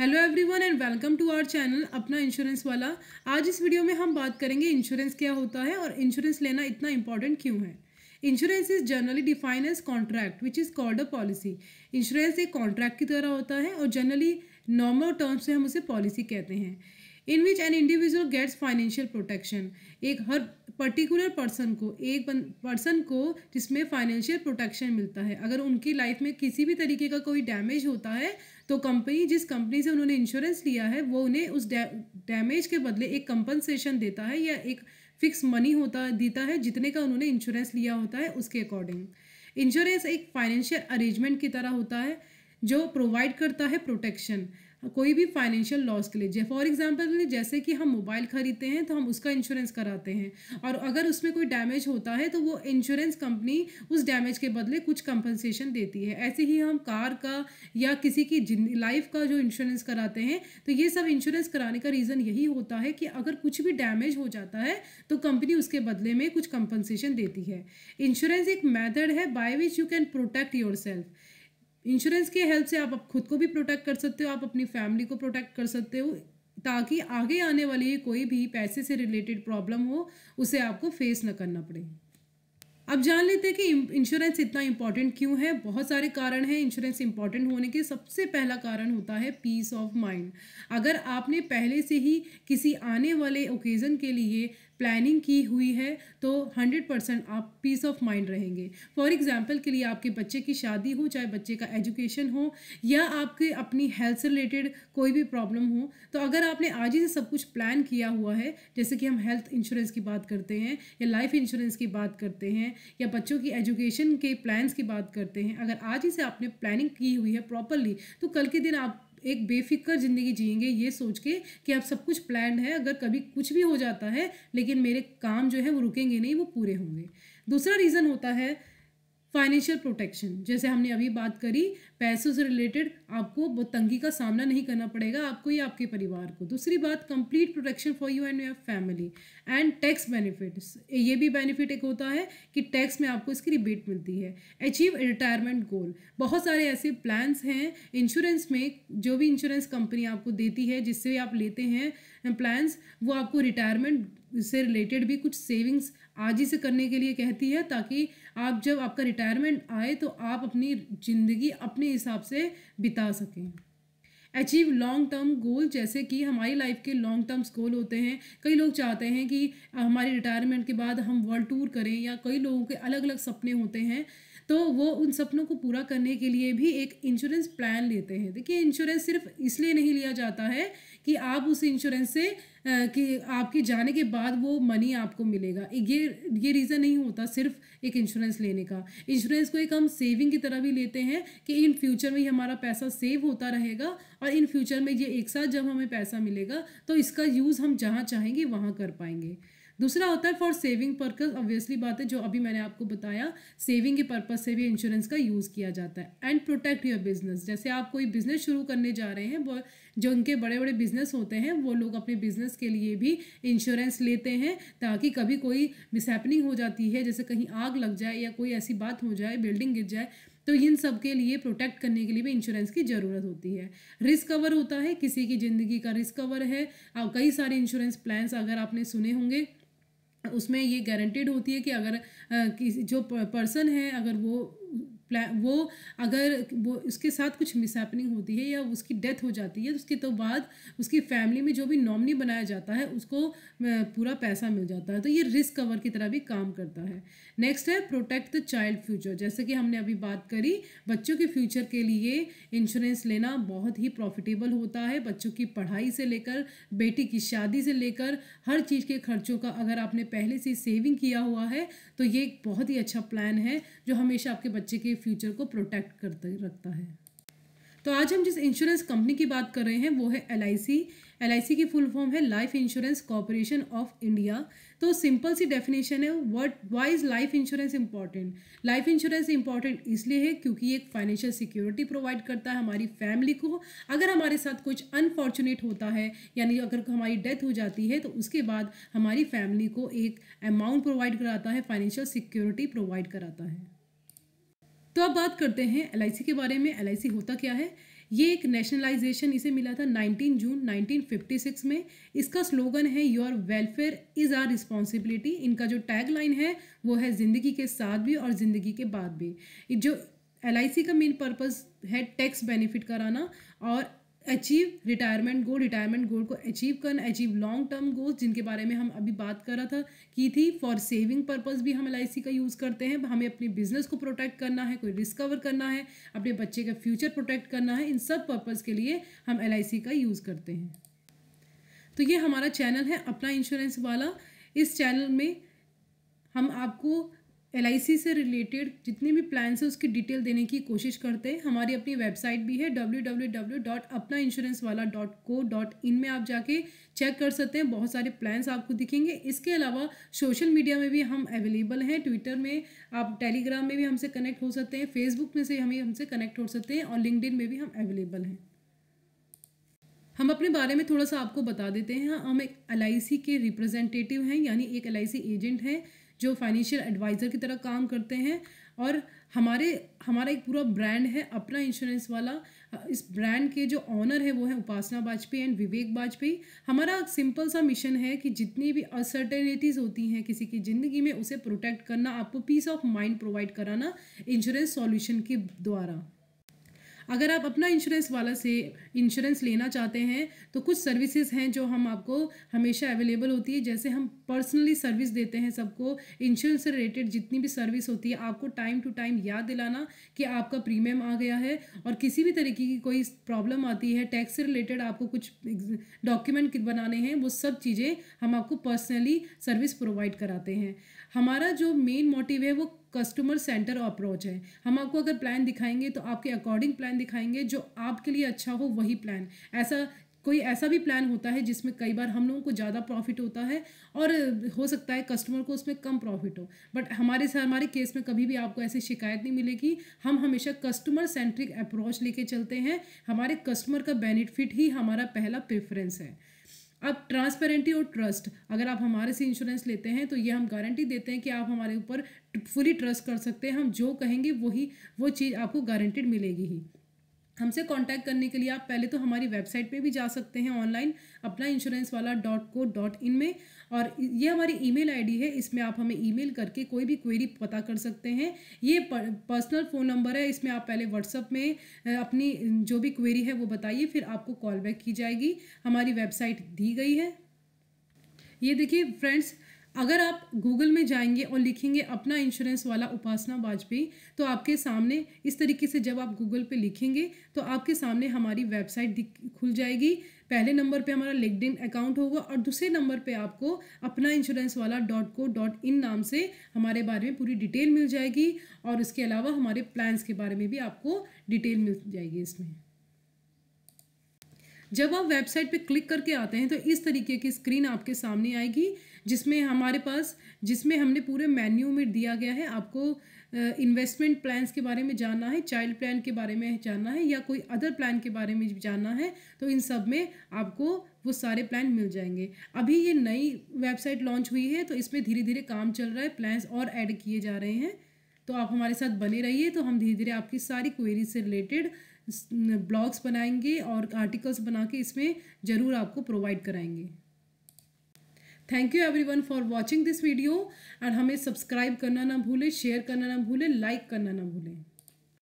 hello everyone and welcome to our channel अपना insurance वाला आज इस वीडियो में हम बात करेंगे इंश्योरेंस क्या होता है और इंश्योरेंस लेना इतना इंपॉर्टेंट क्यों है insurance is generally define as contract which is called a policy insurance एक कॉन्ट्रैक्ट की तरह होता है और जनरली नॉर्मल टर्म्स में हम उसे पॉलिसी कहते हैं in which an individual gets financial protection एक हर पर्टिकुलर पर्सन को एक पर्सन को जिसमें फाइनेंशियल प्रोटेक्शन मिलता है अगर उनकी लाइफ में किसी भी तरीके का कोई डैमेज होता है तो कंपनी जिस कंपनी से उन्होंने इंश्योरेंस लिया है वो उन्हें उस डैमेज के बदले एक कंपनसेशन देता है या एक फिक्स मनी होता देता है जितने का उन्होंने इंश्योरेंस लिया होता है उसके अकॉर्डिंग इंश्योरेंस एक फाइनेंशियल अरेंजमेंट की तरह होता है जो प्रोवाइड करता है प्रोटेक्शन कोई भी फाइनेंशियल लॉस के लिए फॉर एग्जाम्पल जैसे कि हम मोबाइल ख़रीदते हैं तो हम उसका इंश्योरेंस कराते हैं और अगर उसमें कोई डैमेज होता है तो वो इंश्योरेंस कंपनी उस डैमेज के बदले कुछ कंपनसेशन देती है ऐसे ही हम कार का या किसी की लाइफ का जो इंश्योरेंस कराते हैं तो ये सब इंश्योरेंस कराने का रीज़न यही होता है कि अगर कुछ भी डैमेज हो जाता है तो कंपनी उसके बदले में कुछ कंपनसेशन देती है इंश्योरेंस एक मैथड है by which you can protect yourself insurance के हेल्प से आप खुद को भी प्रोटेक्ट कर सकते हो आप अपनी फैमिली को प्रोटेक्ट कर सकते हो ताकि आगे आने वाली कोई भी पैसे से रिलेटेड प्रॉब्लम हो उसे आपको फेस न करना पड़े अब जान लेते हैं कि इंश्योरेंस इतना इंपॉर्टेंट क्यों है बहुत सारे कारण हैं इंश्योरेंस इंपॉर्टेंट होने के सबसे पहला कारण होता है पीस ऑफ माइंड अगर आपने पहले से ही किसी आने वाले ओकेज़न के लिए प्लानिंग की हुई है तो हंड्रेड परसेंट आप पीस ऑफ माइंड रहेंगे फॉर एग्ज़ाम्पल के लिए आपके बच्चे की शादी हो चाहे बच्चे का एजुकेशन हो या आपके अपनी हेल्थ से रिलेटेड कोई भी प्रॉब्लम हो तो अगर आपने आज ही से सब कुछ प्लान किया हुआ है जैसे कि हम हेल्थ इंश्योरेंस की बात करते हैं या लाइफ इंश्योरेंस की बात करते हैं या बच्चों की एजुकेशन के प्लान्स की बात करते हैं अगर आज ही से आपने प्लानिंग की हुई है प्रॉपरली तो कल के दिन आप एक बेफिक्र ज़िंदगी जिएंगे ये सोच के कि अब सब कुछ प्लान है अगर कभी कुछ भी हो जाता है लेकिन मेरे काम जो है वो रुकेंगे नहीं वो पूरे होंगे दूसरा रीज़न होता है फाइनेंशियल प्रोटेक्शन जैसे हमने अभी बात करी पैसों से रिलेटेड आपको तंगी का सामना नहीं करना पड़ेगा आपको या आपके परिवार को दूसरी बात complete protection for you and your family and tax benefits ये भी बेनिफिट एक होता है कि टैक्स में आपको इसकी रिबेट मिलती है अचीव रिटायरमेंट गोल बहुत सारे ऐसे प्लान्स हैं इंश्योरेंस में जो भी इंश्योरेंस कंपनी आपको देती है जिससे आप लेते हैं प्लान्स वो आपको रिटायरमेंट से रिलेटेड भी कुछ सेविंग्स आज ही से करने के लिए कहती है ताकि आप जब आपका रिटायरमेंट आए तो आप अपनी ज़िंदगी अपने हिसाब से बिता सकें अचीव लॉन्ग टर्म गोल जैसे कि हमारी लाइफ के लॉन्ग टर्म्स गोल होते हैं कई लोग चाहते हैं कि हमारी रिटायरमेंट के बाद हम वर्ल्ड टूर करें या कई लोगों के अलग अलग सपने होते हैं तो वो उन सपनों को पूरा करने के लिए भी एक इंश्योरेंस प्लान लेते हैं देखिए इंश्योरेंस सिर्फ इसलिए नहीं लिया जाता है कि आप उस इंश्योरेंस से कि आपके जाने के बाद वो मनी आपको मिलेगा ये ये रीज़न नहीं होता सिर्फ एक इंश्योरेंस लेने का इंश्योरेंस को एक हम सेविंग की तरह भी लेते हैं कि इन फ्यूचर में ही हमारा पैसा सेव होता रहेगा और इन फ्यूचर में ये एक साथ जब हमें पैसा मिलेगा तो इसका यूज़ हम जहाँ चाहेंगे वहाँ कर पाएंगे दूसरा होता है फॉर सेविंग पर्पज ऑब्वियसली बात है जो अभी मैंने आपको बताया सेविंग के पर्पज से भी इंश्योरेंस का यूज़ किया जाता है एंड प्रोटेक्ट योर बिजनेस जैसे आप कोई बिजनेस शुरू करने जा रहे हैं जो उनके बड़े बड़े बिजनेस होते हैं वो लोग अपने बिजनेस के लिए भी इंश्योरेंस लेते हैं ताकि कभी कोई मिसहैपनिंग हो जाती है जैसे कहीं आग लग जाए या कोई ऐसी बात हो जाए बिल्डिंग गिर जाए तो इन सब के लिए प्रोटेक्ट करने के लिए भी इंश्योरेंस की ज़रूरत होती है रिस्क कवर होता है किसी की ज़िंदगी का रिस्क कवर है और कई सारे इंश्योरेंस प्लान्स अगर आपने सुने होंगे उसमें ये गारंटेड होती है कि अगर जो पर्सन है अगर वो वो अगर वो उसके साथ कुछ मिसहैपनिंग होती है या उसकी डेथ हो जाती है तो उसके तो बाद उसकी फैमिली में जो भी नॉमनी बनाया जाता है उसको पूरा पैसा मिल जाता है तो ये रिस्क कवर की तरह भी काम करता है नेक्स्ट है प्रोटेक्ट द चाइल्ड फ्यूचर जैसे कि हमने अभी बात करी बच्चों के फ्यूचर के लिए इंश्योरेंस लेना बहुत ही प्रॉफिटेबल होता है बच्चों की पढ़ाई से लेकर बेटी की शादी से लेकर हर चीज़ के खर्चों का अगर आपने पहले से सेविंग किया हुआ है तो ये एक बहुत ही अच्छा प्लान है जो हमेशा आपके बच्चे के फ्यूचर को प्रोटेक्ट करते रखता है तो आज हम जिस इंश्योरेंस कंपनी की बात कर रहे हैं वो है एल आई तो सी एल आई सी की फुल फॉर्म है life insurance corporation of India तो सिंपल सी डेफिनेशन है what why is life insurance important life insurance important इसलिए है क्योंकि ये एक फाइनेंशियल सिक्योरिटी प्रोवाइड करता है हमारी फैमिली को अगर हमारे साथ कुछ अनफॉर्चुनेट होता है यानी अगर हमारी डेथ हो जाती है तो उसके बाद हमारी फैमिली को एक अमाउंट प्रोवाइड कराता है फाइनेंशियल सिक्योरिटी प्रोवाइड कराता है तो अब बात करते हैं एल के बारे में एल होता क्या है ये एक नेशनलाइजेशन इसे मिला था 19 जून 1956 में इसका स्लोगन है your welfare is our responsibility इनका जो टैग लाइन है वो है ज़िंदगी के साथ भी और ज़िंदगी के बाद भी जो एल का मेन पर्पज़ है टैक्स बेनिफिट कराना और achieve retirement goal retirement goal को अचीव करना अचीव लॉन्ग टर्म गोल्स जिनके बारे में हम अभी बात कर रहा था की थी फॉर सेविंग पर्पज़ भी हम एल का यूज़ करते हैं हमें अपने बिजनेस को प्रोटेक्ट करना है कोई रिस्क कवर करना है अपने बच्चे का फ्यूचर प्रोटेक्ट करना है इन सब पर्पज़ के लिए हम एल का यूज़ करते हैं तो ये हमारा चैनल है अपना इंश्योरेंस वाला इस चैनल में हम आपको एल से रिलेटेड जितने भी प्लान्स हैं उसकी डिटेल देने की कोशिश करते हैं हमारी अपनी वेबसाइट भी है डब्ल्यू डब्ल्यू डब्ल्यू डॉट अपना इंश्योरेंस वाला को डॉट इन में आप जाके चेक कर सकते हैं बहुत सारे प्लान्स आपको दिखेंगे इसके अलावा सोशल मीडिया में भी हम अवेलेबल हैं ट्विटर में आप टेलीग्राम में भी हमसे कनेक्ट हो सकते हैं फेसबुक में से हमें हमसे कनेक्ट हो सकते हैं और लिंकड में भी हम अवेलेबल हैं हम अपने बारे में थोड़ा सा आपको बता देते हैं हम एक एल के रिप्रेजेंटेटिव हैं यानी एक एल एजेंट हैं जो फाइनेंशियल एडवाइज़र की तरह काम करते हैं और हमारे हमारा एक पूरा ब्रांड है अपना इंश्योरेंस वाला इस ब्रांड के जो ऑनर है वो है उपासना वाजपेयी एंड विवेक वाजपेयी हमारा सिंपल सा मिशन है कि जितनी भी असर्टेनिटीज़ होती हैं किसी की ज़िंदगी में उसे प्रोटेक्ट करना आपको पीस ऑफ माइंड प्रोवाइड कराना इंश्योरेंस सॉल्यूशन के द्वारा अगर आप अपना इंश्योरेंस वाला से इंश्योरेंस लेना चाहते हैं तो कुछ सर्विसेज हैं जो हम आपको हमेशा अवेलेबल होती है जैसे हम पर्सनली सर्विस देते हैं सबको इंश्योरेंस से रिलेटेड जितनी भी सर्विस होती है आपको टाइम टू टाइम याद दिलाना कि आपका प्रीमियम आ गया है और किसी भी तरीके की कोई प्रॉब्लम आती है टैक्स से रिलेटेड आपको कुछ डॉक्यूमेंट बनाने हैं वो सब चीज़ें हम आपको पर्सनली सर्विस प्रोवाइड कराते हैं हमारा जो मेन मोटिव है वो कस्टमर सेंटर अप्रोच है हम आपको अगर प्लान दिखाएंगे तो आपके अकॉर्डिंग प्लान दिखाएंगे जो आपके लिए अच्छा हो वही प्लान ऐसा कोई ऐसा भी प्लान होता है जिसमें कई बार हम लोगों को ज़्यादा प्रॉफिट होता है और हो सकता है कस्टमर को उसमें कम प्रॉफिट हो बट हमारे से हमारे केस में कभी भी आपको ऐसी शिकायत नहीं मिलेगी हम हमेशा कस्टमर सेंट्रिक अप्रोच लेके चलते हैं हमारे कस्टमर का बेनिफिट ही हमारा पहला प्रेफरेंस है अब ट्रांसपेरेंटी और ट्रस्ट अगर आप हमारे से इंश्योरेंस लेते हैं तो ये हम गारंटी देते हैं कि आप हमारे ऊपर फुली ट्रस्ट कर सकते हैं हम जो कहेंगे वही वो, वो चीज़ आपको गारंटेड मिलेगी ही हमसे कांटेक्ट करने के लिए आप पहले तो हमारी वेबसाइट पे भी जा सकते हैं ऑनलाइन अपना इंश्योरेंस वाला डॉट को डॉट इन में और ये हमारी ईमेल आईडी है इसमें आप हमें ईमेल करके कोई भी क्वेरी पता कर सकते हैं ये पर्सनल फ़ोन नंबर है इसमें आप पहले व्हाट्सअप में अपनी जो भी क्वेरी है वो बताइए फिर आपको कॉल बैक की जाएगी हमारी वेबसाइट दी गई है ये देखिए फ्रेंड्स अगर आप गूगल में जाएंगे और लिखेंगे अपना इंश्योरेंस वाला उपासना वाजपेयी तो आपके सामने इस तरीके से जब आप गूगल पे लिखेंगे तो आपके सामने हमारी वेबसाइट खुल जाएगी पहले नंबर पे हमारा लिंकड अकाउंट होगा और दूसरे नंबर पे आपको अपना इंश्योरेंस वाला डॉट को डॉट इन नाम से हमारे बारे में पूरी डिटेल मिल जाएगी और इसके अलावा हमारे प्लान्स के बारे में भी आपको डिटेल मिल जाएगी इसमें जब आप वेबसाइट पे क्लिक करके आते हैं तो इस तरीके की स्क्रीन आपके सामने आएगी जिसमें हमारे पास जिसमें हमने पूरे मेन्यू में दिया गया है आपको इन्वेस्टमेंट प्लान्स के बारे में जानना है चाइल्ड प्लान के बारे में जानना है या कोई अदर प्लान के बारे में जानना है तो इन सब में आपको वो सारे प्लान मिल जाएंगे अभी ये नई वेबसाइट लॉन्च हुई है तो इसमें धीरे धीरे काम चल रहा है प्लान्स और ऐड किए जा रहे हैं तो आप हमारे साथ बने रहिए तो हम धीरे धीरे आपकी सारी क्वेरी से रिलेटेड ब्लॉग्स बनाएंगे और आर्टिकल्स बना के इसमें ज़रूर आपको प्रोवाइड कराएंगे thank you everyone for watching this video and हमें सब्सक्राइब करना ना भूलें शेयर करना ना भूलें लाइक करना ना भूलें